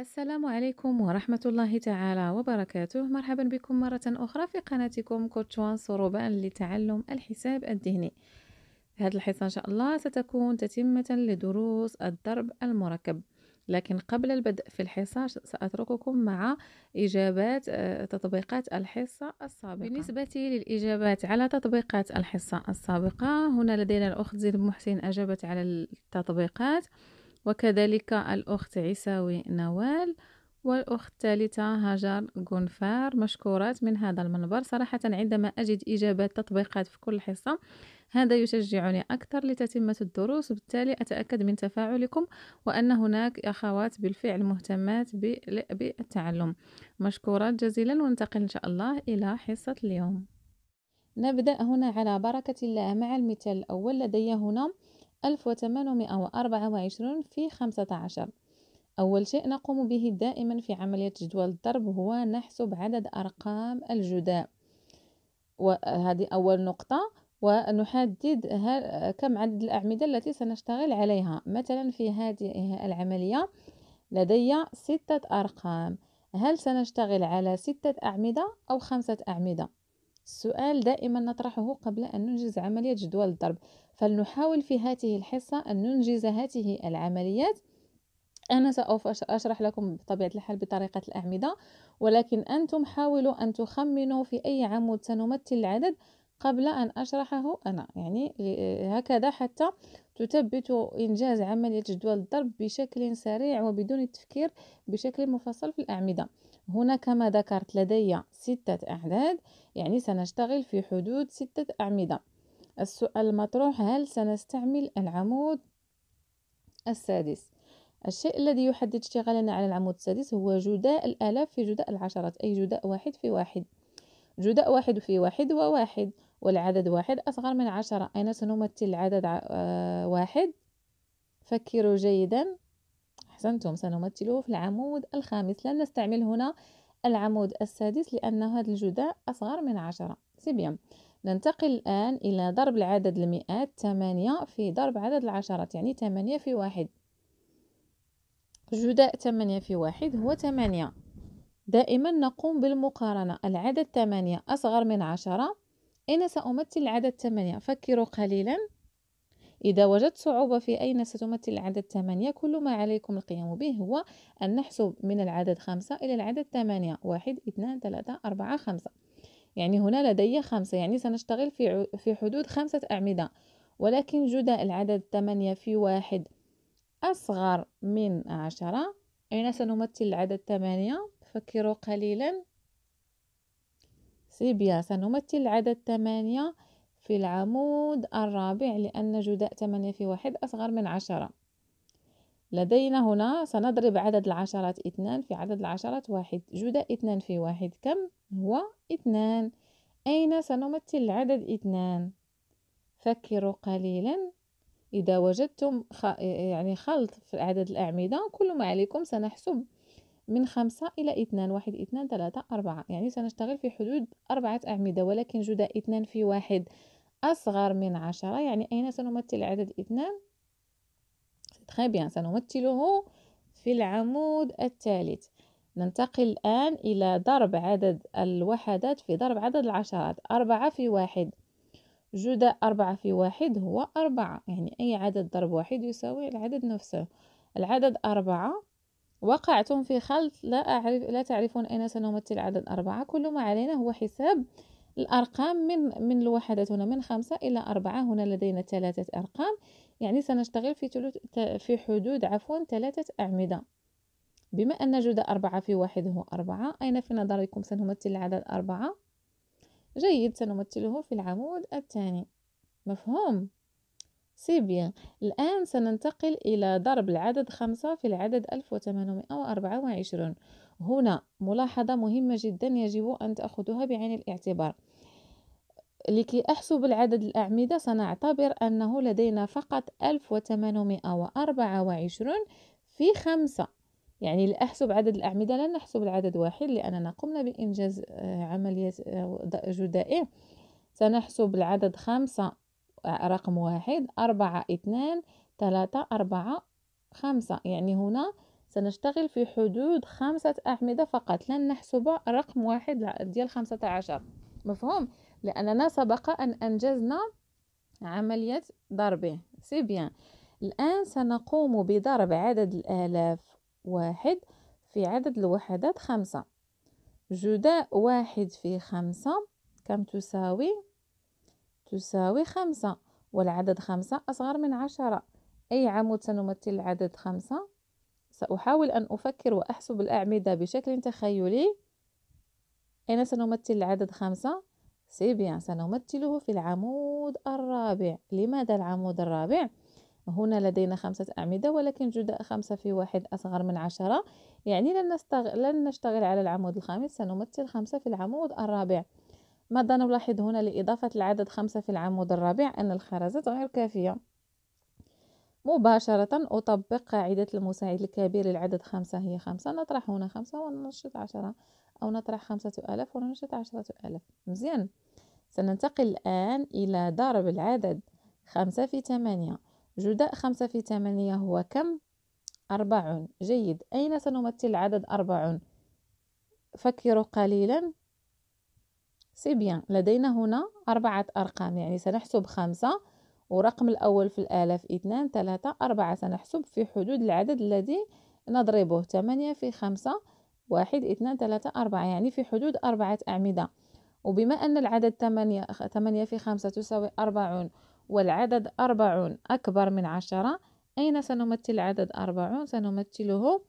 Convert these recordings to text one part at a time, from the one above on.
السلام عليكم ورحمة الله تعالى وبركاته مرحبا بكم مرة أخرى في قناتكم كوتشوان سروبان لتعلم الحساب الذهني في هذه الحصة إن شاء الله ستكون تتمة لدروس الضرب المركب لكن قبل البدء في الحصة سأترككم مع إجابات آه، تطبيقات الحصة السابقة بالنسبة للإجابات على تطبيقات الحصة السابقة هنا لدينا الأخت زينب محسن أجابت على التطبيقات وكذلك الأخت عيساوي نوال والأخت الثالثة هاجر غنفار مشكورات من هذا المنبر صراحة عندما أجد إجابات تطبيقات في كل حصة هذا يشجعني أكثر لتتمة الدروس وبالتالي أتأكد من تفاعلكم وأن هناك أخوات بالفعل مهتمات بالتعلم مشكورات جزيلا وننتقل إن شاء الله إلى حصة اليوم نبدأ هنا على بركة الله مع المثال الأول لدي هنا 1824 في 15 أول شيء نقوم به دائما في عملية جدول الضرب هو نحسب عدد أرقام الجداء وهذه أول نقطة ونحدد كم عدد الأعمدة التي سنشتغل عليها مثلا في هذه العملية لدي ستة أرقام هل سنشتغل على ستة أعمدة أو خمسة أعمدة السؤال دائما نطرحه قبل أن ننجز عملية جدول الضرب فلنحاول في هذه الحصة أن ننجز هذه العمليات أنا سوف أشرح لكم بطبيعة الحال بطريقة الأعمدة ولكن أنتم حاولوا أن تخمنوا في أي عمود سنمثل العدد قبل أن أشرحه أنا يعني هكذا حتى تثبت إنجاز عملية جدول الضرب بشكل سريع وبدون التفكير بشكل مفصل في الأعمدة هنا كما ذكرت لدي ستة أعداد يعني سنشتغل في حدود ستة أعمدة السؤال المطروح هل سنستعمل العمود السادس الشيء الذي يحدد اشتغالنا على العمود السادس هو جداء الآلاف في جداء العشرات أي جداء واحد في واحد جداء واحد في واحد وواحد والعدد واحد أصغر من عشرة أين سنمثل العدد آه، واحد فكروا جيدا أحسنتم سنمثله في العمود الخامس لن نستعمل هنا العمود السادس لأن هذا الجداء أصغر من عشرة سيبيان ننتقل الآن إلى ضرب العدد المئات ثمانية في ضرب عدد العشرات يعني ثمانية في واحد جداء ثمانية في واحد هو ثمانية دائما نقوم بالمقارنة العدد ثمانية أصغر من عشرة أنا سأمثل العدد ثمانية فكروا قليلا إذا وجدت صعوبة في أين ستمثل العدد ثمانية كل ما عليكم القيام به هو أن نحسب من العدد خمسة إلى العدد ثمانية واحد اثنان ثلاثة أربعة خمسة يعني هنا لدي خمسة يعني سنشتغل في في حدود خمسة أعمدة ولكن جدا العدد ثمانية في واحد أصغر من عشرة أين سنمثل العدد ثمانية فكروا قليلا سيبيا سنمثل العدد ثمانية في العمود الرابع لأن جداء 8 في واحد أصغر من عشرة لدينا هنا سنضرب عدد العشرات اثنان في عدد العشرات واحد جداء اثنان في واحد كم هو اثنان أين سنمثل العدد اثنان فكروا قليلا إذا وجدتم خ... يعني خلط في عدد الأعمدة كل ما عليكم سنحسب من خمسة إلى اثنان واحد اثنان ثلاثة أربعة يعني سنشتغل في حدود أربعة أعمدة ولكن جداء اثنان في واحد أصغر من عشرة يعني أين سنمثل عدد اثنان؟ تخي بيان سنمثله في العمود الثالث ننتقل الآن إلى ضرب عدد الوحدات في ضرب عدد العشرات أربعة في واحد جدى أربعة في واحد هو أربعة يعني أي عدد ضرب واحد يساوي العدد نفسه العدد أربعة وقعتم في خلط لا, أعرف لا تعرفون أين سنمثل عدد أربعة كل ما علينا هو حساب الأرقام من من الوحدات هنا من خمسة إلى أربعة هنا لدينا ثلاثة أرقام يعني سنشتغل في تلت في حدود عفوا ثلاثة أعمدة بما أن جودة أربعة في واحد هو أربعة أين في نظركم سنمثل العدد أربعة؟ جيد سنمثله في العمود الثاني مفهوم؟ سي بيان الآن سننتقل إلى ضرب العدد خمسة في العدد ألف وثمانمائة وأربعة وعشرون هنا ملاحظة مهمة جدا يجب أن تأخذها بعين الاعتبار لكي أحسب العدد الأعمدة سنعتبر أنه لدينا فقط 1824 في خمسة يعني لأحسب عدد الأعمدة لن نحسب العدد واحد لأننا قمنا بإنجاز آه، عملية آه، جدائي سنحسب العدد خمسة آه، رقم واحد أربعة اثنان ثلاثة أربعة خمسة يعني هنا سنشتغل في حدود خمسة أعمدة فقط لن نحسب رقم واحد ديال خمسة عشر مفهوم لأننا سبق أن أنجزنا عملية ضربه سي بيان الآن سنقوم بضرب عدد الآلاف واحد في عدد الوحدات خمسة جداء واحد في خمسة كم تساوي؟ تساوي خمسة والعدد خمسة أصغر من عشرة أي عمود سنمثل العدد خمسة؟ سأحاول أن أفكر وأحسب الأعمدة بشكل تخيلي أين سنمثل العدد خمسة؟ سي بيان سنمثله في العمود الرابع لماذا العمود الرابع؟ هنا لدينا خمسة أعمدة ولكن جداء خمسة في واحد أصغر من عشرة يعني لن, نستغ... لن نشتغل على العمود الخامس سنمثل خمسة في العمود الرابع ماذا نلاحظ هنا لإضافة العدد خمسة في العمود الرابع أن الخرزات غير كافية مباشرة أطبق قاعدة المساعد الكبير للعدد خمسة هي خمسة نطرح هنا خمسة وننشط عشرة أو نطرح خمسة آلاف وننشط عشرة آلاف مزيان سننتقل الآن إلى ضرب العدد خمسة في ثمانية جداء خمسة في ثمانية هو كم؟ أربعون جيد أين سنمثل عدد أربعون؟ فكروا قليلا سي بيان لدينا هنا أربعة أرقام يعني سنحسب خمسة ورقم الأول في الآلاف اثنان ثلاثة أربعة سنحسب في حدود العدد الذي نضربه ثمانية في خمسة واحد اثنان ثلاثة أربعة يعني في حدود أربعة أعمدة وبما أن العدد ثمانية, ثمانية في خمسة تساوي أربعون والعدد أربعون أكبر من عشرة أين سنمثل عدد أربعون؟ سنمثله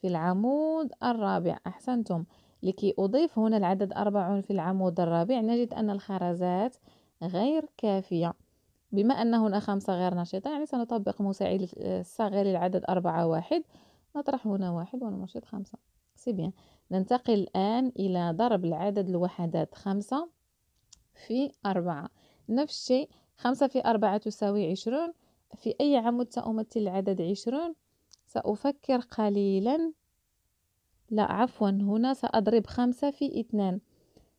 في العمود الرابع أحسنتم لكي أضيف هنا العدد أربعون في العمود الرابع نجد أن الخرزات غير كافية بما أن هنا خمسة غير نشيطة يعني سنطبق مساعد الصغير للعدد أربعة واحد نطرح هنا واحد وننشط خمسة سي بيان يعني. ننتقل الآن إلى ضرب العدد الوحدات خمسة في أربعة نفس الشيء خمسة في أربعة تساوي عشرون في أي عمود سأمثل العدد عشرون سأفكر قليلا لا عفوا هنا سأضرب خمسة في اثنان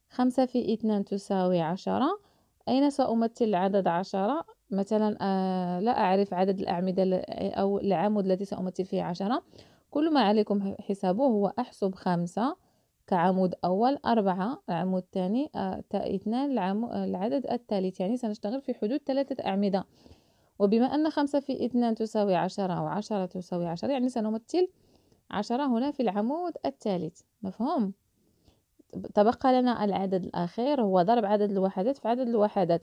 خمسة في اثنان تساوي عشرة أين سأمثل عدد عشرة مثلا آه لا أعرف عدد الأعمدة أو العمود الذي سأمثل فيه عشرة كل ما عليكم حسابه هو أحسب خمسة كعمود أول أربعة العمود الثاني آه اثنان العدد الثالث يعني سنشتغل في حدود ثلاثة أعمدة وبما أن خمسة في اثنان تساوي عشرة وعشرة تساوي عشرة يعني سنمثل عشرة هنا في العمود الثالث مفهوم؟ تبقى لنا العدد الأخير هو ضرب عدد الوحدات في عدد الوحدات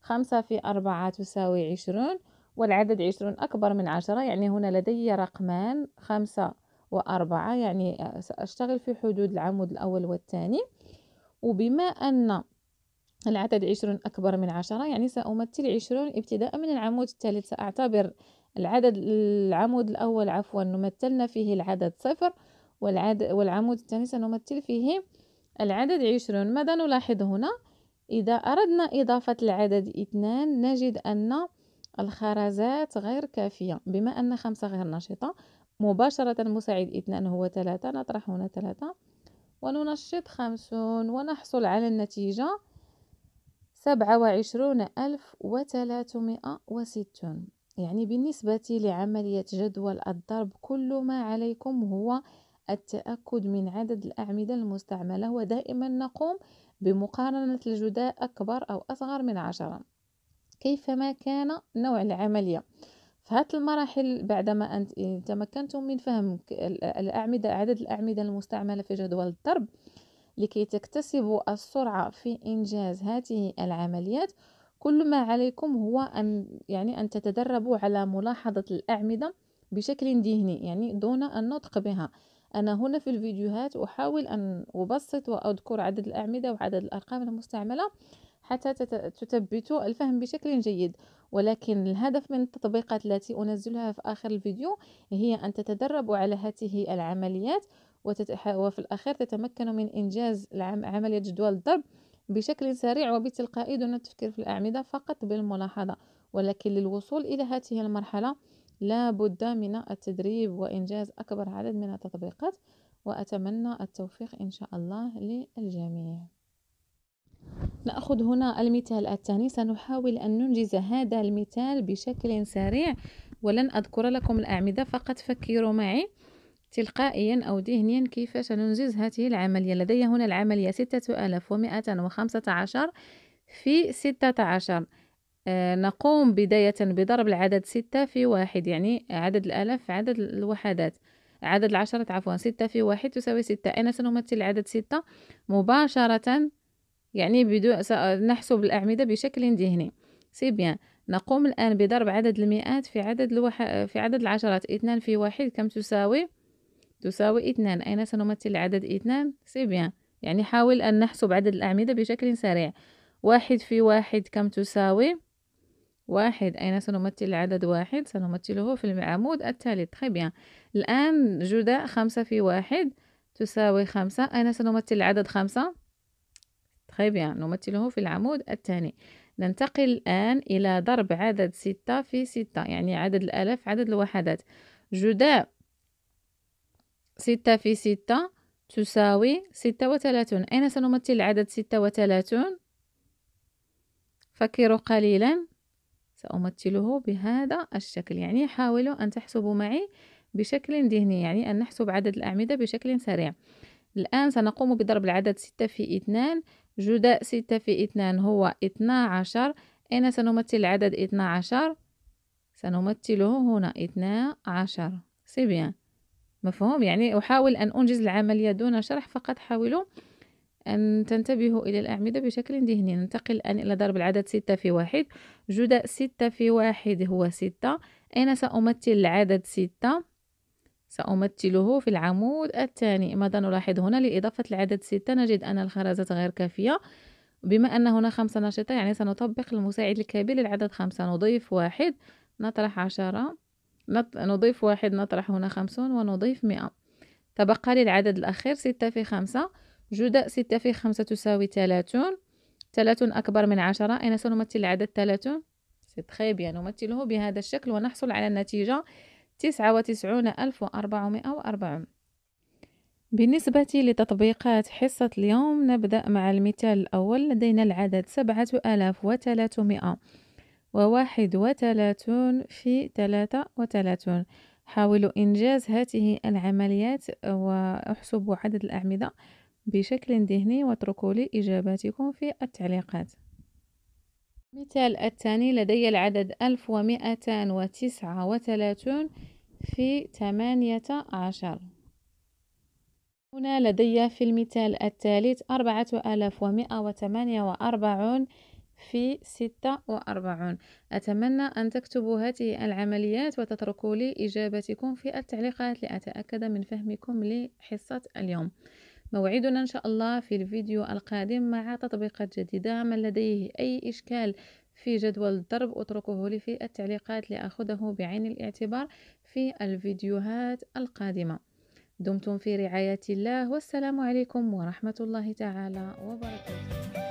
خمسة في أربعة تساوي عشرون والعدد عشرون أكبر من عشرة يعني هنا لدي رقمان خمسة وأربعة يعني سأشتغل في حدود العمود الأول والثاني وبما أن العدد عشرون أكبر من عشرة يعني سأمثل عشرون ابتداء من العمود الثالث سأعتبر العدد العمود الأول عفوا نمثلنا فيه العدد صفر والعدد والعمود الثاني سنمثل فيه العدد عشرون ماذا نلاحظ هنا إذا أردنا إضافة العدد اثنان نجد أن الخرزات غير كافية بما أن خمسة غير نشطة مباشرة مساعد اثنان هو ثلاثة نطرح هنا ثلاثة وننشط خمسون ونحصل على النتيجة سبعة وعشرون ألف وثلاثمائة وستون يعني بالنسبة لعملية جدول الضرب كل ما عليكم هو التأكد من عدد الأعمدة المستعملة ودائما نقوم بمقارنة الجداء أكبر أو أصغر من عشرة كيفما كان نوع العملية فهات المراحل بعدما أنت تمكنتم من فهم الأعمدة عدد الأعمدة المستعملة في جدول الضرب لكي تكتسبوا السرعة في إنجاز هذه العمليات كل ما عليكم هو أن يعني أن تتدربوا على ملاحظة الأعمدة بشكل ذهني يعني دون النطق بها أنا هنا في الفيديوهات أحاول أن أبسط وأذكر عدد الأعمدة وعدد الأرقام المستعملة حتى تثبتوا الفهم بشكل جيد ولكن الهدف من التطبيقات التي أنزلها في آخر الفيديو هي أن تتدربوا على هذه العمليات وفي الأخير تتمكنوا من إنجاز عملية جدول الضرب بشكل سريع وبتلقائي دون التفكير في الأعمدة فقط بالملاحظة ولكن للوصول إلى هذه المرحلة لا بد من التدريب وإنجاز أكبر عدد من التطبيقات وأتمنى التوفيق إن شاء الله للجميع نأخذ هنا المثال الثاني سنحاول أن ننجز هذا المثال بشكل سريع ولن أذكر لكم الأعمدة فقط فكروا معي تلقائيا أو ذهنيا كيف سننجز هذه العملية لدي هنا العملية ستة آلاف ومائة وخمسة عشر في ستة عشر آه، نقوم بداية بضرب العدد ستة في واحد يعني عدد الآلاف عدد الوحدات عدد العشرات عفوا ستة في واحد تساوي ستة أين سنمثل العدد ستة مباشرة يعني بدون نحسب الأعمدة بشكل ذهني سي بيان نقوم الآن بضرب عدد المئات في عدد الوح... في عدد العشرات اثنان في واحد كم تساوي تساوي اثنان أين سنمثل العدد اثنان سي بيان يعني حاول أن نحسب عدد الأعمدة بشكل سريع واحد في واحد كم تساوي واحد أين سنمثل عدد واحد سنمثله في العمود التالي تخي طيب يعني بيان الآن جدا خمسة في واحد تساوي خمسة أين سنمثل عدد خمسة تخي طيب يعني بيان نمثله في العمود الثاني ننتقل الآن إلى ضرب عدد ستة في ستة يعني عدد الآلاف عدد الوحدات جدا ستة في ستة تساوي ستة وثلاثون أين سنمثل عدد ستة وثلاثون فكروا قليلا سأمثله بهذا الشكل يعني حاولوا أن تحسبوا معي بشكل ذهني يعني أن نحسب عدد الأعمدة بشكل سريع الآن سنقوم بضرب العدد ستة في اثنان جداء ستة في اثنان هو اثنا عشر أين سنمثل العدد اثنا عشر سنمثله هنا اثنا عشر سي بيان مفهوم يعني أحاول أن أنجز العملية دون شرح فقط حاولوا أن تنتبهوا إلى الأعمدة بشكل ذهني ننتقل الآن إلى ضرب العدد ستة في واحد جداء ستة في واحد هو ستة أين سأمثل العدد ستة؟ سأمثله في العمود الثاني ماذا نلاحظ هنا لإضافة العدد ستة نجد أن الخرزات غير كافية بما أن هنا خمسة نشطة يعني سنطبق المساعد الكبير للعدد خمسة نضيف واحد نطرح عشرة نضيف واحد نطرح هنا خمسون ونضيف مئة تبقى للعدد الأخير ستة في خمسة جداء ستة في خمسة تساوي تلاتون تلاتون أكبر من عشرة أين سنمثل العدد تلاتون؟ سي بيان نمثله بهذا الشكل ونحصل على النتيجة تسعة وتسعون ألف وأربعمائة وأربعون بالنسبة لتطبيقات حصة اليوم نبدأ مع المثال الأول لدينا العدد سبعة آلاف وتلاتمائة وواحد وتلاتون في ثلاثة وتلاتون حاولوا إنجاز هذه العمليات وأحسبوا عدد الأعمدة بشكل ذهني واتركوا لي إجاباتكم في التعليقات مثال الثاني لدي العدد ألف وتسعة في ثمانية عشر هنا لدي في المثال الثالث أربعة آلاف وأربعون في ستة وأربعون أتمنى أن تكتبوا هذه العمليات وتتركوا لي إجابتكم في التعليقات لأتأكد من فهمكم لحصة اليوم موعدنا إن شاء الله في الفيديو القادم مع تطبيقات جديدة من لديه أي إشكال في جدول الضرب اتركه لي في التعليقات لأخذه بعين الاعتبار في الفيديوهات القادمة دمتم في رعاية الله والسلام عليكم ورحمة الله تعالى وبركاته